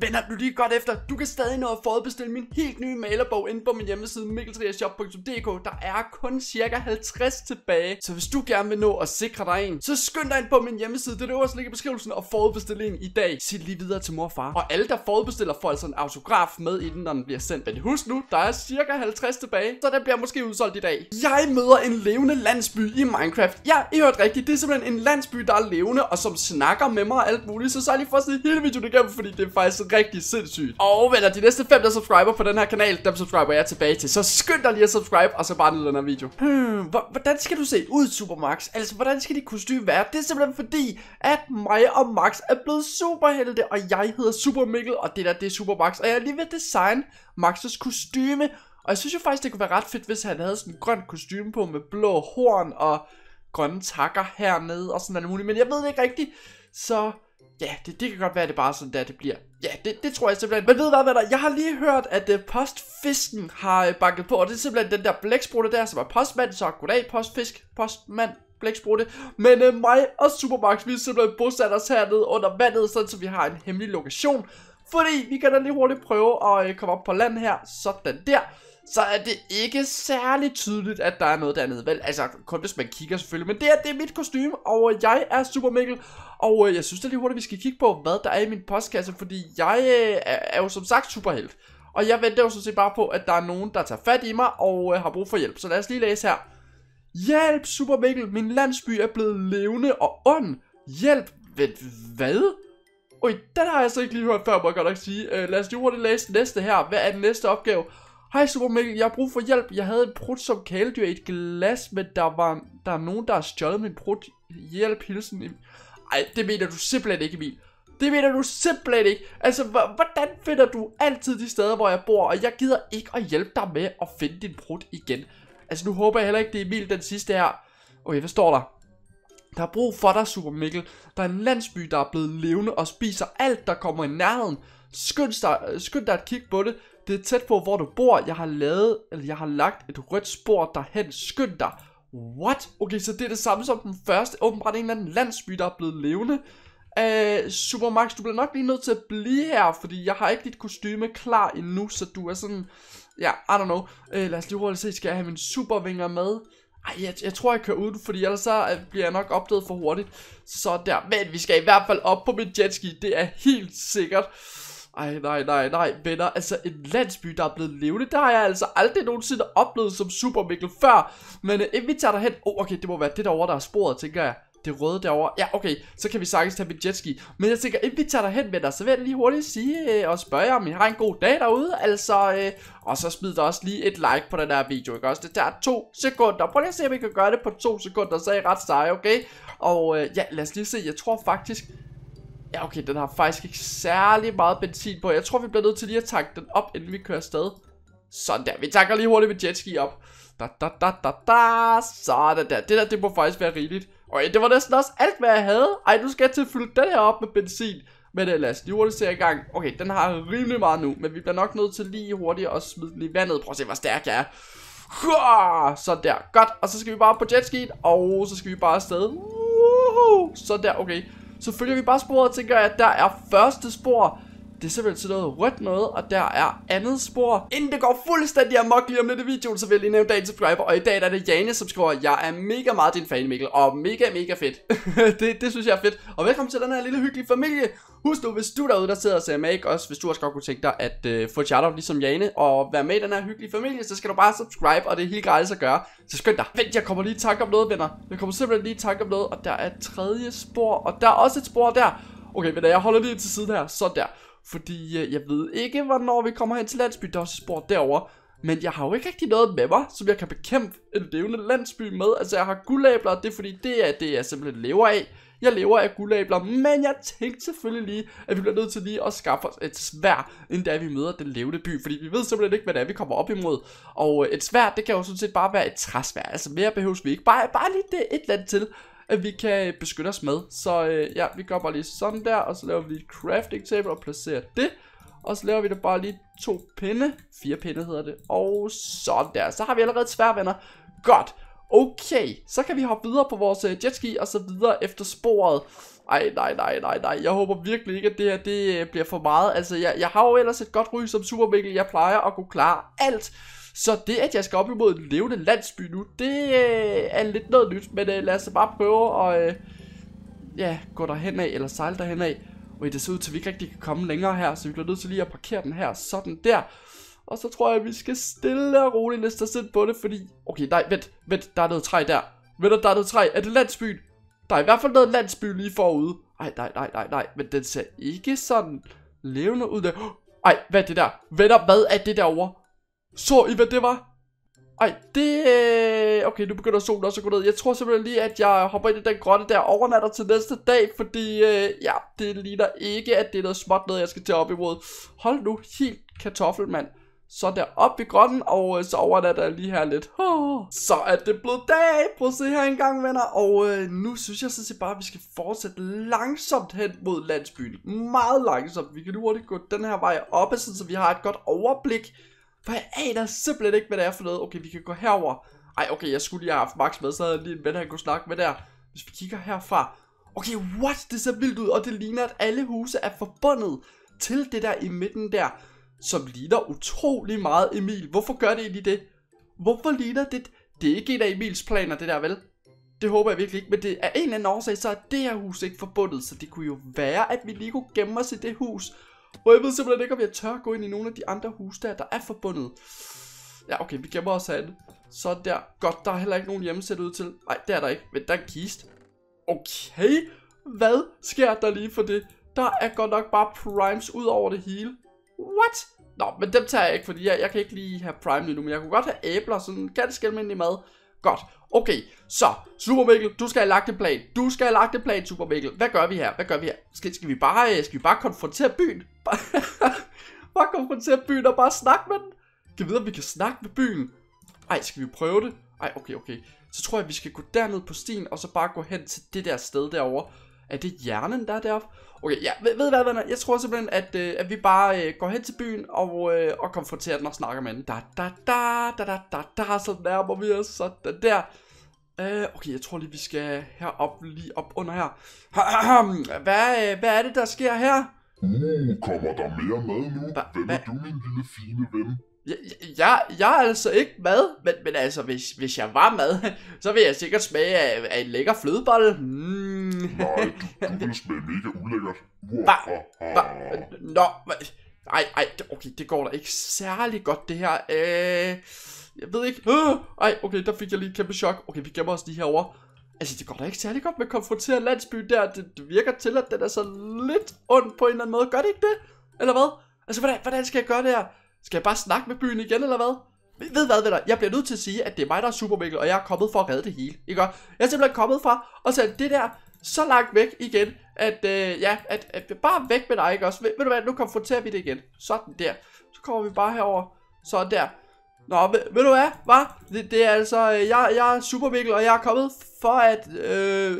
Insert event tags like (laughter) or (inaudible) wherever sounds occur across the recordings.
Vend du lige godt efter. Du kan stadig nå at forudbestille min helt nye malerbog inde på min hjemmeside mikkeltriashop.dk. Der er kun cirka 50 tilbage. Så hvis du gerne vil nå at sikre dig en, så skynd dig ind på min hjemmeside. Det er det øverste ligger i beskrivelsen og forudbestil en i dag. Sig lige videre til mor og far. Og alle der forudbestiller får altså en autograf med inden når den bliver sendt. Men husk nu, der er cirka 50 tilbage, så den bliver måske udsolgt i dag. Jeg møder en levende landsby i Minecraft. Ja, I hørte rigtigt. Det er simpelthen en landsby, der er levende og som snakker med mig og alt muligt. Så sørg lige for at se hele videoen igennem, fordi det er faktisk rigtig sindssygt. Og venner, de næste fem, der subscriber på den her kanal, dem subscriber jeg tilbage til. Så skynd dig lige at subscribe, og så bare ned den her video. Hmm, hvordan skal du se ud, Supermax? Altså, hvordan skal dit kostume være? Det er simpelthen fordi, at mig og Max er blevet superhelte, og jeg hedder Super Mikkel, og det der, det er Super Max. Og jeg er lige ved at designe Max's kostume, og jeg synes jo faktisk, det kunne være ret fedt, hvis han havde sådan en grøn kostume på med blå horn og grønne takker hernede og sådan noget muligt. Men jeg ved det ikke rigtigt, så Ja, det, det kan godt være, at det bare sådan der, det bliver. Ja, det, det tror jeg simpelthen. Men ved du hvad, der? Jeg har lige hørt, at uh, postfisken har uh, øh, banket på, og det er simpelthen den der blæksprutte der, som er postmand, så goddag postfisk, postmand, blæksprutte. Men uh, mig og Supermax, vi er simpelthen bosat os hernede under vandet, sådan så vi har en hemmelig lokation. Fordi vi kan da lige hurtigt prøve at uh, komme op på land her, sådan der så er det ikke særlig tydeligt, at der er noget dernede. Vel, altså, kun hvis man kigger selvfølgelig. Men det her, det er mit kostume, og jeg er Super Mikkel. Og øh, jeg synes da lige hurtigt, vi skal kigge på, hvad der er i min postkasse, fordi jeg øh, er jo som sagt superhelt. Og jeg venter jo sådan set bare på, at der er nogen, der tager fat i mig og øh, har brug for hjælp. Så lad os lige læse her. Hjælp, Super Mikkel, min landsby er blevet levende og ond. Hjælp, ved hvad? Oj, den har jeg så ikke lige hørt før, må jeg godt nok sige. Øh, lad os lige hurtigt læse næste her. Hvad er den næste opgave? Hej Mikkel, jeg har brug for hjælp. Jeg havde en prut som kæledyr i et glas, men der, var, der er nogen, der har stjålet min prut. Hjælp, hilsen. Ej, det mener du simpelthen ikke, Emil. Det mener du simpelthen ikke. Altså, hvordan finder du altid de steder, hvor jeg bor? Og jeg gider ikke at hjælpe dig med at finde din prut igen. Altså, nu håber jeg heller ikke, det er Emil den sidste her. Okay, hvad står der? Der er brug for dig, Super Mikkel. Der er en landsby, der er blevet levende og spiser alt, der kommer i nærheden. Skynd dig, skynd dig at kigge på det. Det er tæt på, hvor du bor. Jeg har lavet, eller jeg har lagt et rødt spor derhen. Skynd dig. What? Okay, så det er det samme som den første. Åbenbart en eller anden landsby, der er blevet levende. Øh, Supermax, du bliver nok lige nødt til at blive her, fordi jeg har ikke dit kostyme klar endnu, så du er sådan... Ja, I don't know. Uh, lad os lige hurtigt se, skal jeg have mine supervinger med? Ej, jeg, jeg tror, jeg kører ud, fordi ellers så øh, bliver jeg nok opdaget for hurtigt. Så der. Men vi skal i hvert fald op på mit jetski, det er helt sikkert. Ej, nej, nej, nej, venner. Altså, en landsby, der er blevet levende, der har jeg altså aldrig nogensinde oplevet som Super Mikkel før. Men øh, inden vi tager derhen... Oh, okay, det må være det derovre, der er sporet, tænker jeg det røde derovre. Ja, okay, så kan vi sagtens tage min jetski. Men jeg tænker, inden vi tager derhen venner, så vil jeg lige hurtigt sige øh, og spørge, om I har en god dag derude. Altså, øh, og så smid der også lige et like på den her video, ikke også? Det tager to sekunder. Prøv lige at se, om I kan gøre det på to sekunder, så er I ret seje, okay? Og øh, ja, lad os lige se. Jeg tror faktisk, Ja, okay, den har faktisk ikke særlig meget benzin på. Jeg tror, vi bliver nødt til lige at tanke den op, inden vi kører afsted. Sådan der. Vi tanker lige hurtigt med jetski op. Da, da, da, da, da. Sådan der. Det der, det må faktisk være rigeligt. Og okay, det var næsten også alt, hvad jeg havde. Ej, nu skal jeg til at fylde den her op med benzin. Men uh, lad os lige hurtigt se i gang. Okay, den har rimelig meget nu, men vi bliver nok nødt til lige hurtigt at smide den i vandet. Prøv at se, hvor stærk jeg er. Så der, godt. Og så skal vi bare på jetskien, og så skal vi bare afsted. Sådan Så der, okay så følger vi bare sporet og tænker, at der er første spor, det er simpelthen sådan noget rødt noget, og der er andet spor. Inden det går fuldstændig amok lige om lidt i videoen, så vil jeg lige nævne dagens subscriber. Og i dag der er det Jane, som skriver, jeg er mega meget din fan, Mikkel, og mega, mega fedt. (laughs) det, det synes jeg er fedt. Og velkommen til den her lille hyggelige familie. Husk nu, hvis du derude, der sidder og ser med, ikke? også hvis du også godt kunne tænke dig at øh, få et shout ligesom Jane, og være med i den her hyggelige familie, så skal du bare subscribe, og det er helt gratis at gøre. Så skynd dig. Vent, jeg kommer lige i tanke om noget, venner. Jeg kommer simpelthen lige i tanke om noget, og der er et tredje spor, og der er også et spor der. Okay, men jeg holder lige til siden her, så der. Fordi øh, jeg ved ikke, hvornår vi kommer hen til landsby. Der er også spor derovre. Men jeg har jo ikke rigtig noget med mig, som jeg kan bekæmpe en levende landsby med. Altså, jeg har guldabler, og det er fordi, det er det, jeg simpelthen lever af. Jeg lever af guldabler, men jeg tænkte selvfølgelig lige, at vi bliver nødt til lige at skaffe os et svær, inden da vi møder den levende by. Fordi vi ved simpelthen ikke, hvad det er, vi kommer op imod. Og et svær, det kan jo sådan set bare være et træsvær. Altså mere behøves vi ikke. Bare, bare lige det et eller andet til, at vi kan øh, beskytte os med. Så øh, ja, vi gør bare lige sådan der, og så laver vi et crafting table og placerer det. Og så laver vi der bare lige to pinde, fire pinde hedder det, og sådan der. Så har vi allerede tværvenner. Godt. Okay, så kan vi hoppe videre på vores øh, jetski og så videre efter sporet. Ej, nej, nej, nej, nej. Jeg håber virkelig ikke, at det her det øh, bliver for meget. Altså, jeg, jeg har jo ellers et godt ry som supermikkel. Jeg plejer at kunne klare alt. Så det, at jeg skal op imod en levende landsby nu, det øh, er lidt noget nyt. Men øh, lad os bare prøve at øh, ja, gå derhen af, eller sejle derhen af. Og det ser ud til, at vi ikke rigtig kan komme længere her, så vi bliver nødt til lige at parkere den her, sådan der. Og så tror jeg, at vi skal stille og roligt næste sind på det, fordi... Okay, nej, vent, vent, der er noget træ der. Vent, der er noget træ. Er det landsbyen? Der er i hvert fald noget landsby lige forude. Ej, nej, nej, nej, nej, men den ser ikke sådan levende ud der. Ej, hvad er det der? Venner, hvad er det derovre? Så I hvad det var? Ej, det... Øh, okay, nu begynder solen også at gå ned. Jeg tror simpelthen lige, at jeg hopper ind i den grotte der og overnatter til næste dag, fordi øh, ja, det ligner ikke, at det er noget småt noget, jeg skal til op imod. Hold nu helt kartoffel, mand. Så der op i grotten, og øh, så overnatter jeg lige her lidt. Oh, så er det blevet dag. Prøv at se her engang, venner. Og øh, nu synes jeg sådan set bare, at vi skal fortsætte langsomt hen mod landsbyen. Meget langsomt. Vi kan nu hurtigt gå den her vej op, så vi har et godt overblik for jeg aner simpelthen ikke, hvad det er for noget. Okay, vi kan gå herover. Ej, okay, jeg skulle lige have haft Max med, så havde jeg lige en ven, han kunne snakke med der. Hvis vi kigger herfra. Okay, what? Det ser vildt ud, og det ligner, at alle huse er forbundet til det der i midten der, som ligner utrolig meget Emil. Hvorfor gør det egentlig det? Hvorfor ligner det? Det er ikke en af Emils planer, det der, vel? Det håber jeg virkelig ikke, men det er en eller anden årsag, så er det her hus ikke forbundet, så det kunne jo være, at vi lige kunne gemme os i det hus, og jeg ved simpelthen ikke, om jeg tør gå ind i nogle af de andre huse der, der er forbundet. Ja, okay, vi gemmer os herinde. Så der. Godt, der er heller ikke nogen hjemmesæt ud til. Nej, der er der ikke. Men der er en kist. Okay, hvad sker der lige for det? Der er godt nok bare primes ud over det hele. What? Nå, men dem tager jeg ikke, fordi jeg, jeg kan ikke lige have prime lige nu, men jeg kunne godt have æbler, sådan ganske almindelig mad. Godt. Okay, så Super Mikkel, du skal have lagt en plan. Du skal have lagt en plan, Super Mikkel. Hvad gør vi her? Hvad gør vi her? Skal, skal vi bare øh, skal vi bare konfrontere byen? Bare, (laughs) bare konfrontere byen og bare snakke med den. Kan vi vide, om vi kan snakke med byen? Ej, skal vi prøve det? Ej, okay, okay. Så tror jeg, vi skal gå derned på stien, og så bare gå hen til det der sted derovre. Er det hjernen, der er deroppe? Okay, ja, ved, ved hvad, venner? Jeg tror simpelthen, at, øh, at vi bare øh, går hen til byen og, øh, og konfronterer den og snakker med den. Da, da, da, da, da, da, da, så nærmer vi os, sådan der. Øh, okay, jeg tror lige, vi skal herop, lige op under her. (clears throat) Hvad, øh, hvad er det, der sker her? Uh, kommer der mere mad nu? Hva, Hvem er du, min lille fine ven? Jeg, jeg, jeg er altså ikke mad, men, men altså, hvis, hvis jeg var mad, (laughs) så ville jeg sikkert smage af, af en lækker flødebolle. Mm, Nej, du, du vil smage mega ulækkert. Ba, ba, nå, nej, nej, okay, det går da ikke særlig godt, det her. Øh, jeg ved ikke. Øh, ej, okay, der fik jeg lige et kæmpe chok. Okay, vi gemmer os lige herovre. Altså, det går da ikke særlig godt med at konfrontere landsby der. Det, det virker til, at den er så lidt ond på en eller anden måde. Gør det ikke det? Eller hvad? Altså, hvordan, hvordan skal jeg gøre det her? Skal jeg bare snakke med byen igen, eller hvad? Ved, ved hvad, venner? Jeg bliver nødt til at sige, at det er mig, der er supermikkel, og jeg er kommet for at redde det hele. Ikke? Jeg er simpelthen kommet fra og sagde, det der, så langt væk igen, at øh, ja, at, at, at bare væk med dig, ikke også? Ved, ved du hvad, nu konfronterer vi det igen. Sådan der. Så kommer vi bare herover. Sådan der. Nå, ved, ved du hvad, hva? Det, det er altså, øh, jeg, jeg er super Mikkel, og jeg er kommet for at øh,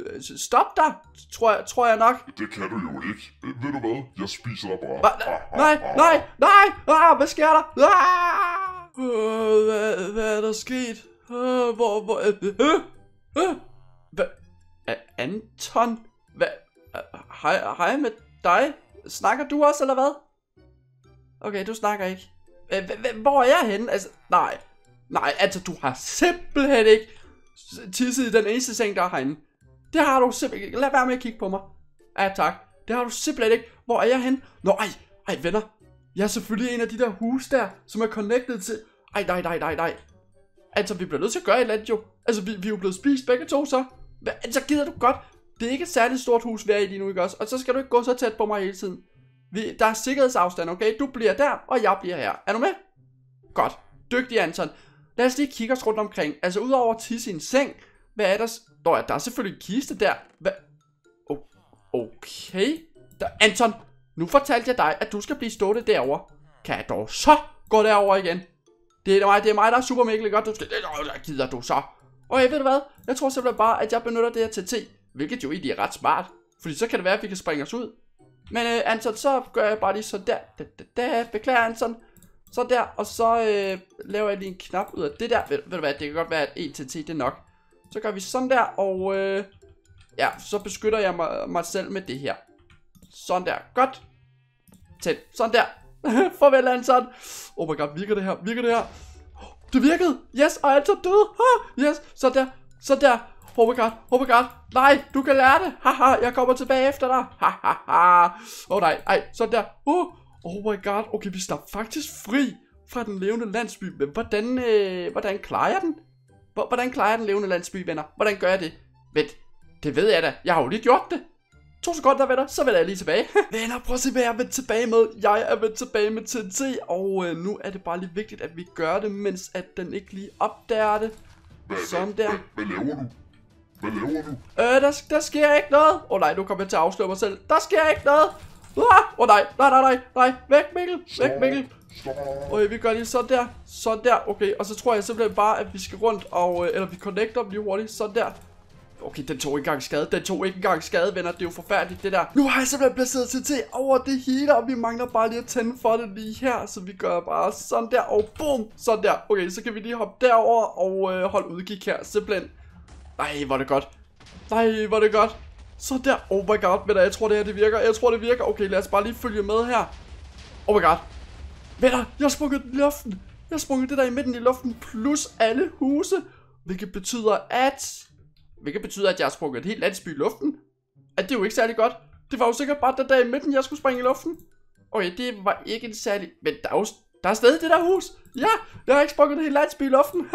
stoppe dig, tror jeg, tror jeg nok. Det kan du jo ikke. Ved du hvad, jeg spiser dig bare. Hva? Ah, ah, nej, ah, nej, nej, ah, hvad sker der? Ah! Uh, hvad, hvad er der sket? Uh, hvor, hvor, uh, uh, uh, uh, Anton? Hvad? Hej, hej med dig? Snakker du også, eller hvad? Okay, du snakker ikke. Hvor er jeg henne? Altså, nej. Nej, altså, du har simpelthen ikke tisset i den eneste seng, der er herinde. Det har du simpelthen ikke. Lad være med at kigge på mig. Ja, tak. Det har du simpelthen ikke. Hvor er jeg henne? Nå, ej, ej, venner. Jeg er selvfølgelig en af de der huse der, som er connected til... Ej, nej, nej, nej, nej. Altså, vi bliver nødt til at gøre et eller andet jo. Altså, vi, vi er jo blevet spist begge to så. Hva? Så gider du godt. Det er ikke et særligt stort hus, vi er i lige nu, ikke også? Og så skal du ikke gå så tæt på mig hele tiden. Vi, der er sikkerhedsafstand, okay? Du bliver der, og jeg bliver her. Er du med? Godt. Dygtig, Anton. Lad os lige kigge os rundt omkring. Altså, udover at tisse i en seng, hvad er der? Nå, ja, der er selvfølgelig en kiste der. Hvad? Oh, okay. Der, Anton, nu fortalte jeg dig, at du skal blive stående derovre. Kan jeg dog så gå derover igen? Det er mig, det er mig der er super mega godt. Du skal... gider du så. Og jeg ved du hvad, jeg tror simpelthen bare, at jeg benytter det her til te, hvilket jo egentlig er ret smart. Fordi så kan det være, at vi kan springe os ud. Men øh, Anton, så gør jeg bare lige sådan der, da, da, da, beklager Anton. Så der, og så øh, laver jeg lige en knap ud af det der. Ved, ved du hvad, det kan godt være, at en til te, det er nok. Så gør vi sådan der, og øh, ja, så beskytter jeg mig, mig selv med det her. Sådan der, godt. Tæt, sådan der. (laughs) Farvel Anton. Oh my god, virker det her, virker det her? det virkede. Yes, og altså død! Ha, yes, så der, så der. Oh my god, oh my god. Nej, du kan lære det. Haha, jeg kommer tilbage efter dig. Haha. oh, nej, ej, så der. Uh. Oh my god, okay, vi står faktisk fri fra den levende landsby. Men hvordan, øh, hvordan klarer jeg den? Hvordan klarer jeg den levende landsby, venner? Hvordan gør jeg det? Vent, det ved jeg da. Jeg har jo lige gjort det. To sekunder, venner, så vender jeg lige tilbage. (laughs) venner, prøv at se, hvad jeg er vendt tilbage med. Jeg er vendt tilbage med TNT, og øh, nu er det bare lige vigtigt, at vi gør det, mens at den ikke lige opdager det. Hvad, Sådan der. Hvad, hvad laver du? Hvad laver du? Øh, der, der sker ikke noget. Åh oh, nej, nu kommer jeg til at afsløre mig selv. Der sker ikke noget. Ah, åh ah, oh, nej, nej, nej, nej, nej. Væk, Mikkel. Væk, Mikkel. Okay, vi gør lige sådan der. Sådan der. Okay, og så tror jeg simpelthen bare, at vi skal rundt og... Øh, eller vi connecter dem lige hurtigt. Sådan der. Okay, den tog ikke engang skade. Den tog ikke engang skade, venner. Det er jo forfærdeligt, det der. Nu har jeg simpelthen placeret CT over det hele, og vi mangler bare lige at tænde for det lige her. Så vi gør bare sådan der, og bum, sådan der. Okay, så kan vi lige hoppe derover og øh, holde udkig her, simpelthen. Nej, hvor det godt. Nej, hvor det godt. Så der. Oh my god, venner. Jeg tror, det her det virker. Jeg tror, det virker. Okay, lad os bare lige følge med her. Oh my god. Venner, jeg har sprunget den i luften. Jeg har sprunget det der i midten i luften, plus alle huse. Hvilket betyder, at Hvilket betyder, at jeg har sprunget et helt landsby i luften. At det er jo ikke særlig godt. Det var jo sikkert bare den der i midten, jeg skulle springe i luften. Okay, det var ikke en særlig... Men der er, jo... der er stadig det der hus. Ja, jeg har ikke sprunget et helt landsby i luften.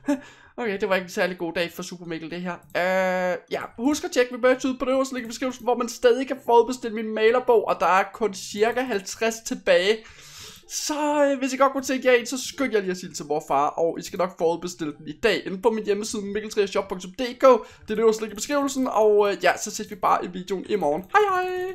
(laughs) okay, det var ikke en særlig god dag for Super Mikkel, det her. Uh, ja, husk at tjekke min bagtid på det øverste link i beskrivelsen, hvor man stadig kan forudbestille min malerbog, og der er kun cirka 50 tilbage. Så øh, hvis I godt kunne tænke jer en, så skynd jeg lige at sige til mor og far, og I skal nok forudbestille den i dag inde på min hjemmeside mikkeltriashop.dk. Det er det også i beskrivelsen, og øh, ja, så ses vi bare i videoen i morgen. Hej hej!